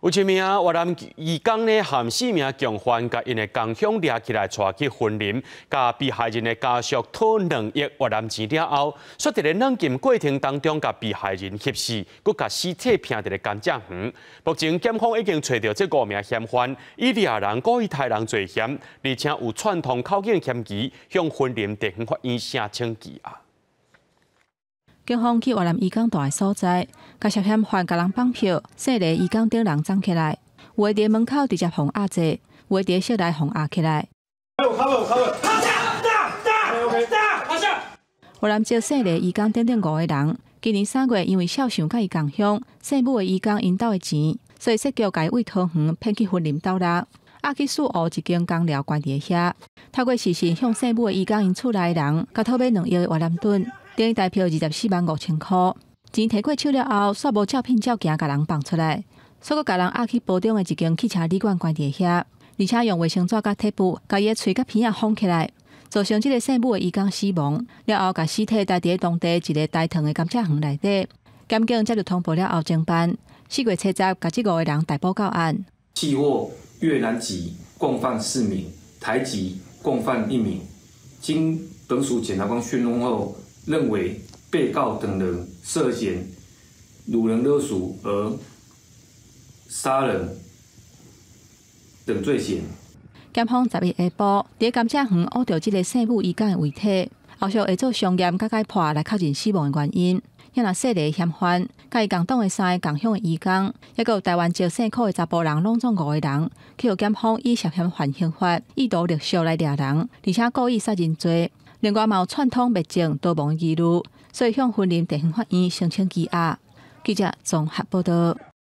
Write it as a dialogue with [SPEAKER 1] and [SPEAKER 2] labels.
[SPEAKER 1] 有一名越南疑犯呢，含四名共犯，把因的共乡抓起来，带去森林，甲被害人的家属讨两亿越南钱了后，说伫咧冷静过程当中，甲被害人挟持，阁甲尸体拼伫了江正园。目前警方已经找到这五名嫌犯，伊掠人故意杀人罪嫌，而且有串通靠近嫌疑，向森林地方法院声请击啊。
[SPEAKER 2] 警方去越南渔港大个所在，甲涉嫌犯甲人绑票，说个渔港顶人站起来，围地门口直接轰压者，围伫室内轰压起来。越南招说个渔港顶顶五个人，今年三月因为肖想甲伊共乡，细母个渔港因兜个钱，所以说叫家委托园骗去森林倒啦。阿去树湖一间工寮关伫遐，透过视讯向细母个渔港因厝内人，甲讨尾两亿个越南盾。第一台票二十四万五千元，钱提过手了后，煞无照片、照件，甲人放出来，煞个甲人押去保中的一间汽车旅馆关伫遐，而且用卫生纸甲贴布甲伊的嘴甲鼻也封起来，造成即个姓母的伊工死亡了后，甲尸体带在当地一个大堂的检测房内底，监警接着通报了后侦办，四月七十，甲即五个人逮捕到案。
[SPEAKER 3] 四卧越南籍共犯四名，台籍共犯一名，经本署检察官讯问后。认为被告等人涉嫌掳人勒赎而杀人等罪嫌。
[SPEAKER 2] 检方十一下晡在甘蔗园挖到这个姓母义工的遗体，后续会做伤检甲解剖来确认死亡的原因。因那涉猎嫌犯，跟伊同党、的三、共享的义工，一个台湾招鲜科的查甫人，拢总五个人。互检方以涉嫌犯刑法意图勒索来掠人，而且故意杀人罪。另外，有串通灭证多帮疑虑，所以向丰林地方法院申请羁押。记者综合报道。